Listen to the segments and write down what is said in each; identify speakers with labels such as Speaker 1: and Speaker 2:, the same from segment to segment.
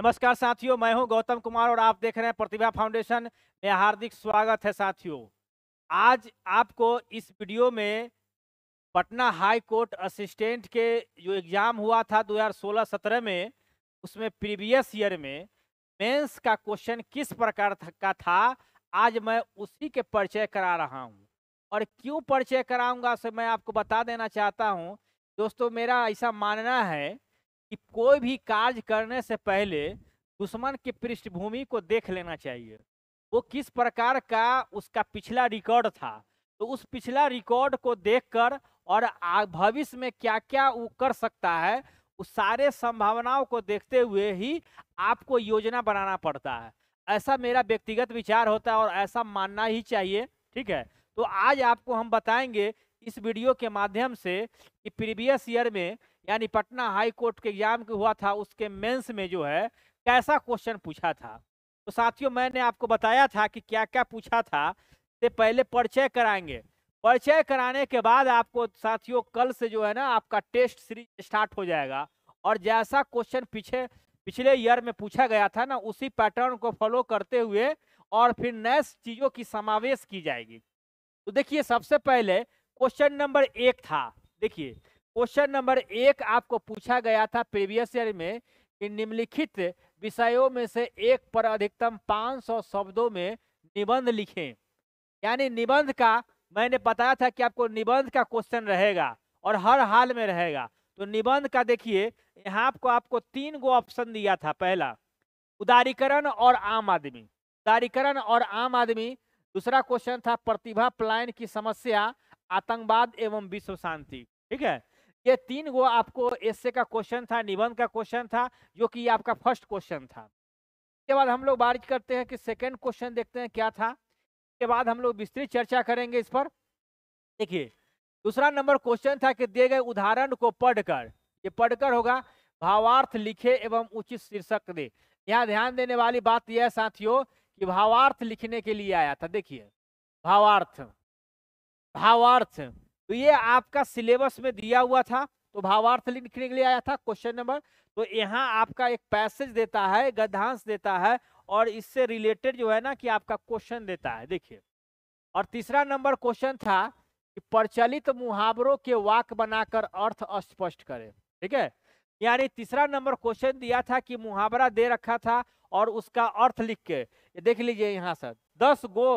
Speaker 1: नमस्कार साथियों मैं हूं गौतम कुमार और आप देख रहे हैं प्रतिभा फाउंडेशन में हार्दिक स्वागत है साथियों आज आपको इस वीडियो में पटना हाई कोर्ट असिस्टेंट के जो एग्ज़ाम हुआ था 2016-17 में उसमें प्रीवियस ईयर में मेंस का क्वेश्चन किस प्रकार का था आज मैं उसी के परिचय करा रहा हूँ और क्यों परिचय कराऊंगा से मैं आपको बता देना चाहता हूँ दोस्तों मेरा ऐसा मानना है कि कोई भी कार्य करने से पहले दुश्मन की पृष्ठभूमि को देख लेना चाहिए वो किस प्रकार का उसका पिछला रिकॉर्ड था तो उस पिछला रिकॉर्ड को देखकर और भविष्य में क्या क्या वो कर सकता है उस सारे संभावनाओं को देखते हुए ही आपको योजना बनाना पड़ता है ऐसा मेरा व्यक्तिगत विचार होता है और ऐसा मानना ही चाहिए ठीक है तो आज आपको हम बताएंगे इस वीडियो के माध्यम से कि प्रीवियस ईयर में यानी पटना हाई कोर्ट के एग्जाम के हुआ था उसके मेंस में जो है कैसा क्वेश्चन पूछा था तो साथियों मैंने आपको बताया था कि क्या क्या पूछा था से पहले परिचय कराएंगे परिचय कराने के बाद आपको साथियों कल से जो है ना आपका टेस्ट सीरीज स्टार्ट हो जाएगा और जैसा क्वेश्चन पीछे पिछले ईयर में पूछा गया था ना उसी पैटर्न को फॉलो करते हुए और फिर नए चीज़ों की समावेश की जाएगी तो देखिए सबसे पहले क्वेश्चन नंबर एक था देखिए क्वेश्चन नंबर एक आपको पूछा गया था प्रीवियस ईयर में कि निम्नलिखित विषयों में से एक पर अधिकतम 500 शब्दों में निबंध लिखें यानी निबंध का मैंने बताया था कि आपको निबंध का क्वेश्चन रहेगा और हर हाल में रहेगा तो निबंध का देखिए यहाँ आपको आपको तीन गो ऑप्शन दिया था पहला उदारीकरण और आम आदमी उदारीकरण और आम आदमी दूसरा क्वेश्चन था प्रतिभा प्लायन की समस्या आतंकवाद एवं विश्व शांति ठीक है ये तीन गो आपको एसए का क्वेश्चन था निबंध का क्वेश्चन था जो कि आपका फर्स्ट क्वेश्चन था इसके बाद हम लोग बारिश करते हैं कि सेकेंड क्वेश्चन देखते हैं क्या था इसके बाद हम लोग विस्तृत चर्चा करेंगे इस पर देखिए दूसरा नंबर क्वेश्चन था कि दिए गए उदाहरण को पढ़कर ये पढ़कर होगा भावार्थ लिखे एवं उचित शीर्षक दे यहाँ ध्यान देने वाली बात यह है साथियों कि भावार्थ लिखने के लिए आया था देखिए भावार्थ भावार्थ तो ये आपका सिलेबस में दिया हुआ था तो भावार्थ लिखने के लिए आया था क्वेश्चन नंबर तो यहाँ आपका एक पैसेज देता है गद्यांश देता है और इससे रिलेटेड जो है ना कि आपका क्वेश्चन देता है देखिए और तीसरा नंबर क्वेश्चन था कि प्रचलित मुहावरों के वाक बनाकर अर्थ स्पष्ट करें ठीक है यानी तीसरा नंबर क्वेश्चन दिया था कि मुहावरा दे रखा था और उसका अर्थ लिख के देख लीजिए यहाँ सर दस गो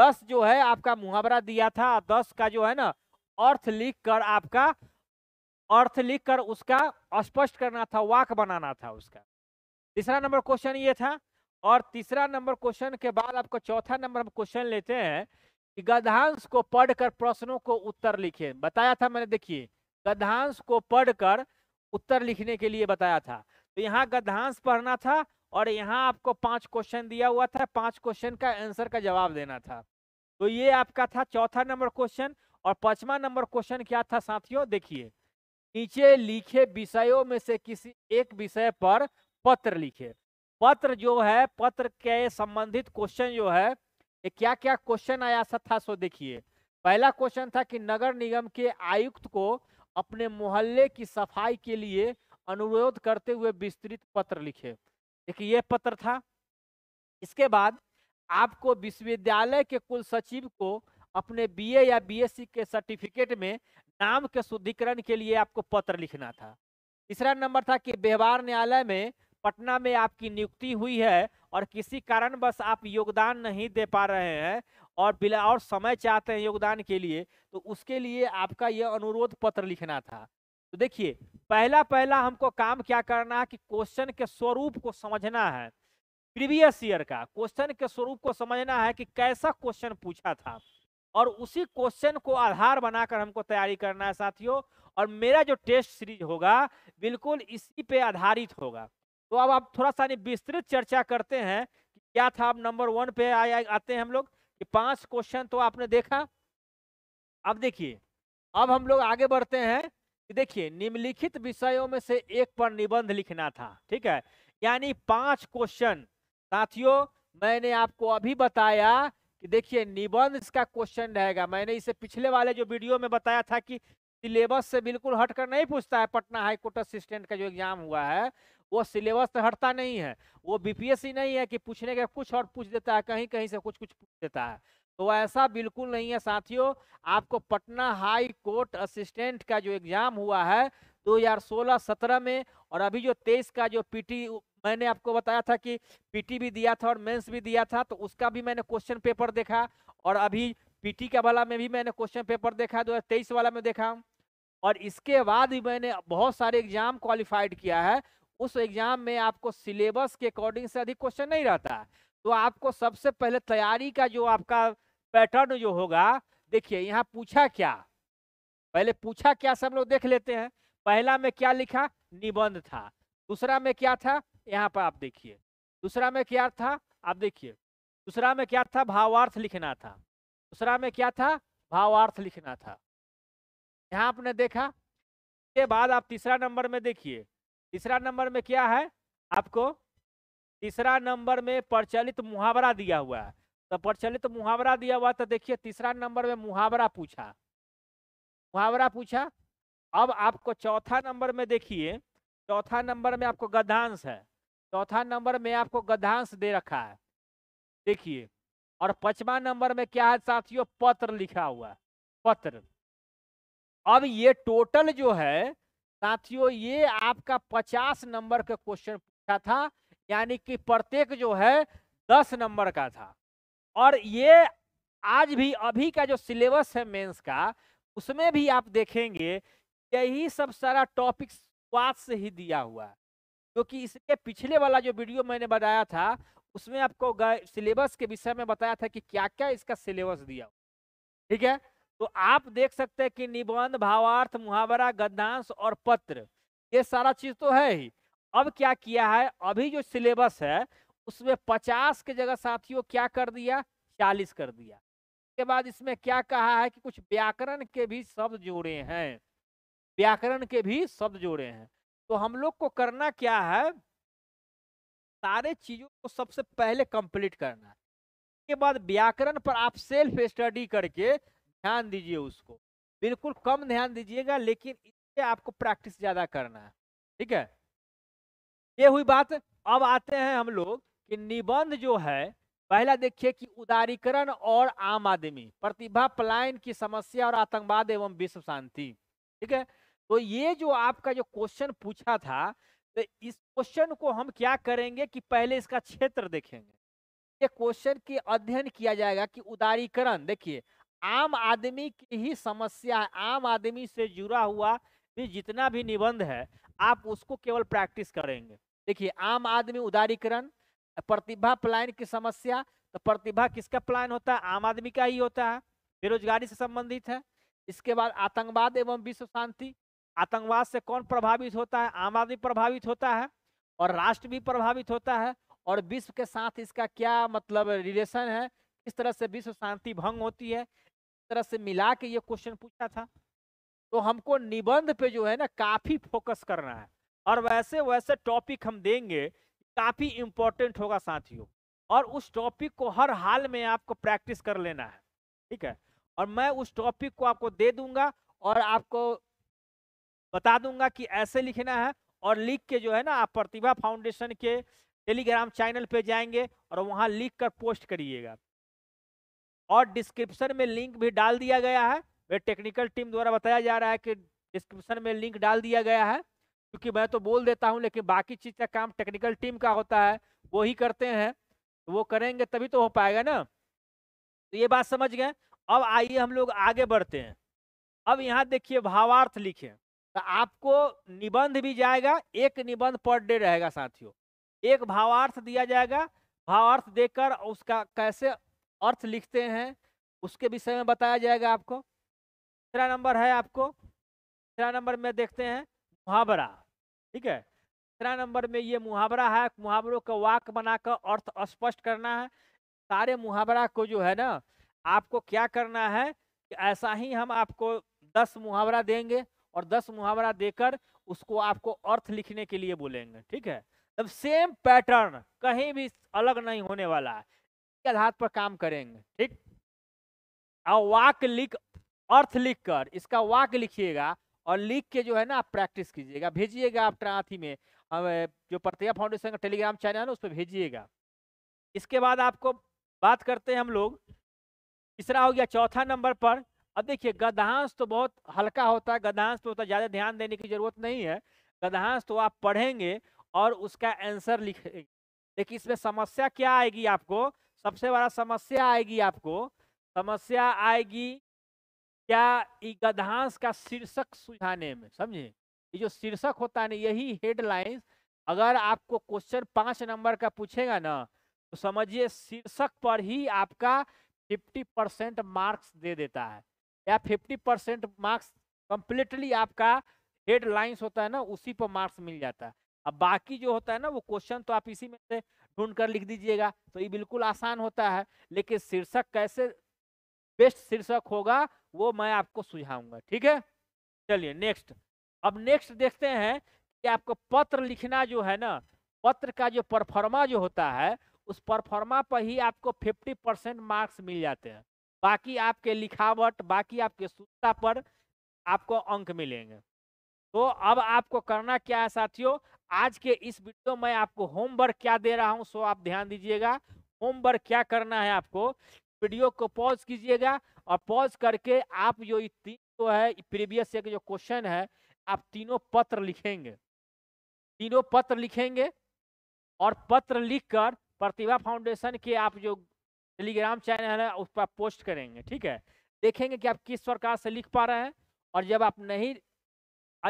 Speaker 1: दस जो है आपका मुहावरा दिया था दस का जो है ना अर्थ लिख कर आपका अर्थ लिख कर उसका स्पष्ट करना था वाक बनाना था उसका तीसरा नंबर क्वेश्चन ये था और तीसरा नंबर क्वेश्चन के बाद आपका चौथा नंबर हम क्वेश्चन लेते हैं कि गधांश को पढ़कर प्रश्नों को उत्तर लिखे बताया था मैंने देखिए गधांश को पढ़कर उत्तर लिखने के लिए बताया था तो यहाँ गधांश पढ़ना था और यहाँ आपको पांच क्वेश्चन दिया हुआ था पांच क्वेश्चन का आंसर का जवाब देना था तो ये आपका था चौथा नंबर क्वेश्चन और पांचवा नंबर क्वेश्चन क्या था साथियों देखिए नीचे लिखे विषयों में से किसी एक विषय पर पत्र लिखे पत्र जो है पत्र के संबंधित क्वेश्चन जो है ये क्या क्या क्वेश्चन आया सा था सो देखिए पहला क्वेश्चन था कि नगर निगम के आयुक्त को अपने मोहल्ले की सफाई के लिए अनुरोध करते हुए विस्तृत पत्र लिखे देखिए ये पत्र था इसके बाद आपको विश्वविद्यालय के कुल सचिव को अपने बीए या बीएससी के सर्टिफिकेट में नाम के शुद्धिकरण के लिए आपको पत्र लिखना था तीसरा नंबर था कि व्यवहार न्यायालय में पटना में आपकी नियुक्ति हुई है और किसी कारणवश आप योगदान नहीं दे पा रहे हैं और बिला और समय चाहते हैं योगदान के लिए तो उसके लिए आपका यह अनुरोध पत्र लिखना था तो देखिए पहला पहला हमको काम क्या करना है कि क्वेश्चन के स्वरूप को समझना है प्रीवियस ईयर का क्वेश्चन के स्वरूप को समझना है कि कैसा क्वेश्चन पूछा था और उसी क्वेश्चन को आधार बनाकर हमको तैयारी करना है साथियों और मेरा जो टेस्ट सीरीज होगा बिल्कुल इसी पे आधारित होगा तो अब आप थोड़ा सा विस्तृत चर्चा करते हैं कि क्या था अब नंबर वन पे आ, आ, आते हैं हम लोग कि पांच क्वेश्चन तो आपने देखा अब देखिए अब हम लोग आगे बढ़ते हैं कि देखिए निम्नलिखित विषयों में से एक पर निबंध लिखना था ठीक है यानी पांच क्वेश्चन साथियों मैंने आपको अभी बताया कि देखिए निबंध इसका क्वेश्चन रहेगा मैंने इसे पिछले वाले जो वीडियो में बताया था कि सिलेबस से बिल्कुल हटकर नहीं पूछता है पटना हाई कोर्ट असिस्टेंट का जो एग्जाम हुआ है वो सिलेबस से हटता नहीं है वो बीपीएससी नहीं है कि पूछने का कुछ और पूछ देता है कहीं कहीं से कुछ कुछ पूछ देता है तो ऐसा बिल्कुल नहीं है साथियों आपको पटना हाई कोर्ट असिस्टेंट का जो एग्जाम हुआ है 2016-17 में और अभी जो 23 का जो पीटी मैंने आपको बताया था कि पीटी भी दिया था और मेंस भी दिया था तो उसका भी मैंने क्वेश्चन पेपर देखा और अभी पीटी का वाला में भी मैंने क्वेश्चन पेपर देखा दो वाला में देखा और इसके बाद भी मैंने बहुत सारे एग्जाम क्वालिफाइड किया है उस एग्जाम में आपको सिलेबस के अकॉर्डिंग से अधिक क्वेश्चन नहीं रहता तो आपको सबसे पहले तैयारी का जो आपका पैटर्न जो होगा देखिए यहाँ पूछा क्या पहले पूछा क्या सब लोग देख लेते हैं पहला में क्या लिखा निबंध था दूसरा में क्या था यहाँ पर आप देखिए दूसरा में क्या था आप देखिए दूसरा में क्या था भावार्थ लिखना था दूसरा में क्या था भावार्थ लिखना था यहाँ आपने देखा इसके बाद आप तीसरा नंबर में देखिए तीसरा नंबर में क्या है आपको तीसरा नंबर में प्रचलित मुहावरा दिया हुआ है तो प्रचलित मुहावरा दिया हुआ तो देखिए तीसरा नंबर में मुहावरा पूछा मुहावरा पूछा अब आपको चौथा नंबर में देखिए चौथा नंबर में आपको गद्यांश है चौथा नंबर में आपको गद्यांश दे रखा है देखिए और पचवा नंबर में क्या है साथियों पत्र लिखा हुआ पत्र अब ये टोटल जो है साथियों ये आपका पचास नंबर का क्वेश्चन पूछा था यानी कि प्रत्येक जो है दस नंबर का था और ये आज भी अभी का जो सिलेबस है मेंस का उसमें भी आप देखेंगे यही सब सारा टॉपिक्स स्वाद से ही दिया हुआ है क्योंकि इसके पिछले वाला जो वीडियो मैंने बताया था उसमें आपको सिलेबस के विषय में बताया था कि क्या क्या इसका सिलेबस दिया ठीक है तो आप देख सकते हैं कि निबंध भावार्थ मुहावरा गद्यांश और पत्र ये सारा चीज तो है ही अब क्या किया है अभी जो सिलेबस है उसमें पचास के जगह साथियों क्या कर दिया चालीस कर दिया उसके बाद इसमें क्या कहा है कि कुछ व्याकरण के भी शब्द जोड़े हैं व्याकरण के भी शब्द जोड़े हैं तो हम लोग को करना क्या है सारे चीजों को सबसे पहले कंप्लीट करना है उसके बाद व्याकरण पर आप सेल्फ स्टडी करके ध्यान दीजिए उसको बिल्कुल कम ध्यान दीजिएगा लेकिन इससे आपको प्रैक्टिस ज्यादा करना है ठीक है ये हुई बात अब आते हैं हम लोग कि निबंध जो है पहला देखिए कि उदारीकरण और आम आदमी प्रतिभा पलायन की समस्या और आतंकवाद एवं विश्व शांति ठीक है तो ये जो आपका जो क्वेश्चन पूछा था तो इस क्वेश्चन को हम क्या करेंगे कि पहले इसका क्षेत्र देखेंगे ये क्वेश्चन के अध्ययन किया जाएगा कि उदारीकरण देखिए आम आदमी की ही समस्या है आम आदमी से जुड़ा हुआ भी जितना भी निबंध है आप उसको केवल प्रैक्टिस करेंगे देखिए आम आदमी उदारीकरण प्रतिभा पलायन की समस्या तो प्रतिभा किसका पलायन होता है आम आदमी का ही होता है बेरोजगारी से संबंधित है इसके बाद आतंकवाद एवं विश्व शांति आतंकवाद से कौन प्रभावित होता है आम आदमी प्रभावित होता है और राष्ट्र भी प्रभावित होता है और विश्व के साथ इसका क्या मतलब रिलेशन है किस तरह से विश्व शांति भंग होती है इस तरह से मिला के ये क्वेश्चन पूछा था तो हमको निबंध पे जो है ना काफी फोकस करना है और वैसे वैसे टॉपिक हम देंगे काफी इंपॉर्टेंट होगा साथियों और उस टॉपिक को हर हाल में आपको प्रैक्टिस कर लेना है ठीक है और मैं उस टॉपिक को आपको दे दूंगा और आपको बता दूंगा कि ऐसे लिखना है और लिख के जो है ना आप प्रतिभा फाउंडेशन के टेलीग्राम चैनल पे जाएंगे और वहाँ लिख कर पोस्ट करिएगा और डिस्क्रिप्शन में लिंक भी डाल दिया गया है वे टेक्निकल टीम द्वारा बताया जा रहा है कि डिस्क्रिप्शन में लिंक डाल दिया गया है क्योंकि मैं तो बोल देता हूँ लेकिन बाकी चीज़ का काम टेक्निकल टीम का होता है वो ही करते हैं तो वो करेंगे तभी तो हो पाएगा ना तो ये बात समझ गए अब आइए हम लोग आगे बढ़ते हैं अब यहाँ देखिए भावार्थ लिखें तो आपको निबंध भी जाएगा एक निबंध पर डे रहेगा साथियों एक भावार्थ दिया जाएगा भावार्थ देकर उसका कैसे अर्थ लिखते हैं उसके विषय में बताया जाएगा आपको तीसरा नंबर है आपको तीसरा नंबर में देखते हैं मुहावरा ठीक है तीसरा नंबर में ये मुहावरा है मुहावरों का वाक बनाकर अर्थ स्पष्ट करना है सारे मुहावरा को जो है ना आपको क्या करना है कि ऐसा ही हम आपको दस मुहावरा देंगे और दस मुहावरा देकर उसको आपको अर्थ लिखने के लिए बोलेंगे ठीक है तब सेम पैटर्न कहीं भी अलग नहीं होने वाला है आधार पर काम करेंगे ठीक और वाक लिख अर्थ लिख कर इसका वाक लिखिएगा और लिख के जो है ना आप प्रैक्टिस कीजिएगा भेजिएगा आप ट्राथी में जो प्रत्या फाउंडेशन का टेलीग्राम चैनल है उस पर भेजिएगा इसके बाद आपको बात करते हैं हम लोग तीसरा हो गया चौथा नंबर पर अब देखिए गदहांश तो बहुत हल्का होता है गदहांश पे उतना ज़्यादा ध्यान देने की जरूरत नहीं है गदहांश तो आप पढ़ेंगे और उसका आंसर लिखेंगे देखिए इसमें समस्या क्या आएगी आपको सबसे बड़ा समस्या आएगी आपको समस्या आएगी क्या गदहांश का शीर्षक सुझाने में समझे ये जो शीर्षक होता है ना यही हेडलाइंस अगर आपको क्वेश्चन पाँच नंबर का पूछेगा ना तो समझिए शीर्षक पर ही आपका फिफ्टी परसेंट मार्क्स दे देता है या फिफ्टी परसेंट मार्क्स कंप्लीटली आपका हेड लाइन्स होता है ना उसी पर मार्क्स मिल जाता है अब बाकी जो होता है ना वो क्वेश्चन तो आप इसी में से ढूंढ कर लिख दीजिएगा तो ये बिल्कुल आसान होता है लेकिन शीर्षक कैसे बेस्ट शीर्षक होगा वो मैं आपको सुझाऊंगा ठीक है चलिए नेक्स्ट अब नेक्स्ट देखते हैं कि आपको पत्र लिखना जो है ना पत्र का जो परफॉर्मा जो होता है उस परफॉर्मा पर ही आपको 50 परसेंट मार्क्स मिल जाते हैं बाकी आपके लिखावट बाकी आपके सूचना पर आपको अंक मिलेंगे तो अब आपको करना क्या है साथियों आज के इस वीडियो में आपको होमवर्क क्या दे रहा हूं सो आप ध्यान दीजिएगा होमवर्क क्या करना है आपको वीडियो को पॉज कीजिएगा और पॉज करके आप जो तीन जो है प्रीवियस ईयर के जो क्वेश्चन है आप तीनों पत्र लिखेंगे तीनों पत्र लिखेंगे और पत्र लिखकर प्रतिभा फाउंडेशन के आप जो टेलीग्राम चैनल है उस पर आप पोस्ट करेंगे ठीक है देखेंगे कि आप किस प्रकार से लिख पा रहे हैं और जब आप नहीं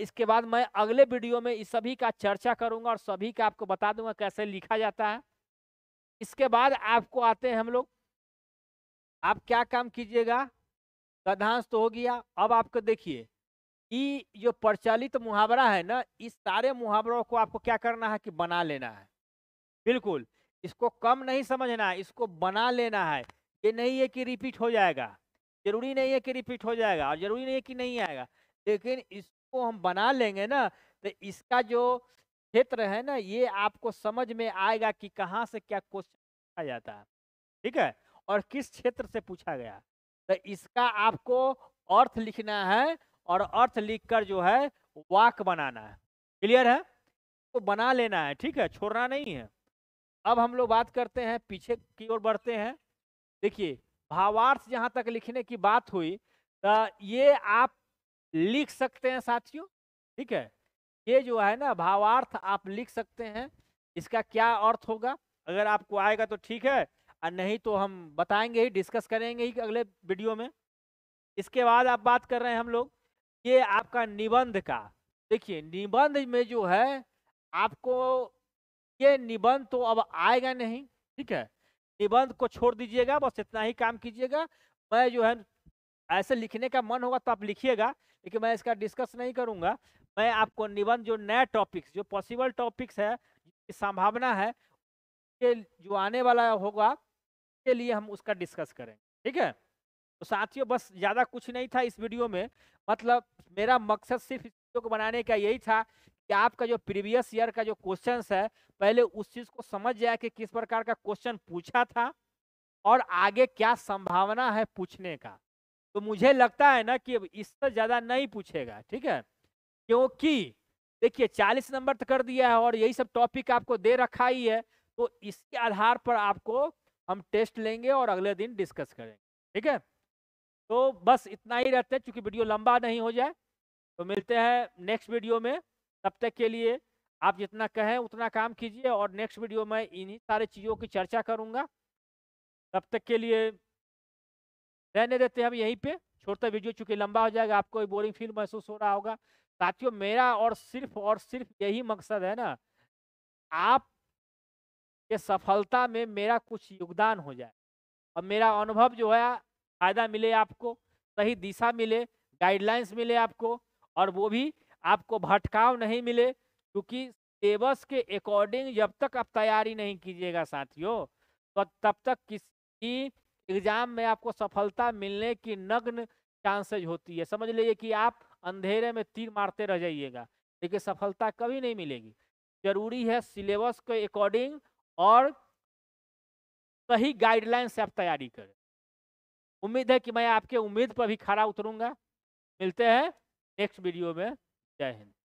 Speaker 1: इसके बाद मैं अगले वीडियो में इस सभी का चर्चा करूंगा और सभी का आपको बता दूंगा कैसे लिखा जाता है इसके बाद आपको आते हैं हम लोग आप क्या काम कीजिएगा गधांश तो हो गया अब आपको देखिए ये जो प्रचलित मुहावरा है ना इस सारे मुहावरों को आपको क्या करना है कि बना लेना है बिल्कुल इसको कम नहीं समझना है इसको बना लेना है ये नहीं है कि रिपीट हो जाएगा जरूरी नहीं है कि रिपीट हो जाएगा और जरूरी नहीं है कि नहीं आएगा लेकिन इसको हम बना लेंगे ना तो इसका जो क्षेत्र है ना ये आपको समझ में आएगा कि कहाँ से क्या क्वेश्चन पूछा जाता है ठीक है और किस क्षेत्र से पूछा गया तो इसका आपको अर्थ लिखना है और अर्थ लिखकर जो है वाक बनाना है क्लियर है इसको तो बना लेना है ठीक है छोड़ना नहीं है अब हम लोग बात करते हैं पीछे की ओर बढ़ते हैं देखिए भावार्थ जहाँ तक लिखने की बात हुई तो ये आप लिख सकते हैं साथियों ठीक है ये जो है ना भावार्थ आप लिख सकते हैं इसका क्या अर्थ होगा अगर आपको आएगा तो ठीक है और नहीं तो हम बताएंगे ही डिस्कस करेंगे ही अगले वीडियो में इसके बाद आप बात कर रहे हैं हम लोग ये आपका निबंध का देखिए निबंध में जो है आपको ये निबंध तो अब आएगा नहीं ठीक है निबंध को छोड़ दीजिएगा बस इतना ही काम कीजिएगा मैं जो है ऐसे लिखने का मन होगा तो आप लिखिएगा लेकिन मैं इसका डिस्कस नहीं करूंगा मैं आपको निबंध जो नया टॉपिक्स जो पॉसिबल टॉपिक्स है जिसकी संभावना है के जो आने वाला होगा के लिए हम उसका डिस्कस करेंगे ठीक है तो साथियों बस ज़्यादा कुछ नहीं था इस वीडियो में मतलब मेरा मकसद सिर्फ इस वीडियो को बनाने का यही था कि आपका जो प्रीवियस ईयर का जो क्वेश्चन है पहले उस चीज को समझ जाए कि किस प्रकार का क्वेश्चन पूछा था और आगे क्या संभावना है पूछने का तो मुझे लगता है ना कि इससे ज्यादा नहीं पूछेगा ठीक है क्योंकि देखिए चालीस नंबर तो कर दिया है और यही सब टॉपिक आपको दे रखा ही है तो इसके आधार पर आपको हम टेस्ट लेंगे और अगले दिन डिस्कस करेंगे ठीक है तो बस इतना ही रहते हैं चूंकि वीडियो लंबा नहीं हो जाए तो मिलते हैं नेक्स्ट वीडियो में तब तक के लिए आप जितना कहें उतना काम कीजिए और नेक्स्ट वीडियो में इन्हीं सारे चीज़ों की चर्चा करूँगा तब तक के लिए रहने देते हैं हम यहीं पे छोटा वीडियो चूँकि लंबा हो जाएगा आपको बोरिंग फील महसूस हो रहा होगा साथियों मेरा और सिर्फ और सिर्फ यही मकसद है ना आप के सफलता में मेरा कुछ योगदान हो जाए और मेरा अनुभव जो है फ़ायदा मिले आपको सही दिशा मिले गाइडलाइंस मिले आपको और वो भी आपको भटकाव नहीं मिले क्योंकि सिलेबस के अकॉर्डिंग जब तक आप तैयारी नहीं कीजिएगा साथियों तो तब तक किसी एग्जाम में आपको सफलता मिलने की नग्न चांसेज होती है समझ लीजिए कि आप अंधेरे में तीर मारते रह जाइएगा लेकिन सफलता कभी नहीं मिलेगी जरूरी है सिलेबस के अकॉर्डिंग और सही गाइडलाइन से आप तैयारी करें उम्मीद है कि मैं आपके उम्मीद पर भी खड़ा उतरूंगा मिलते हैं नेक्स्ट वीडियो में जय हिंद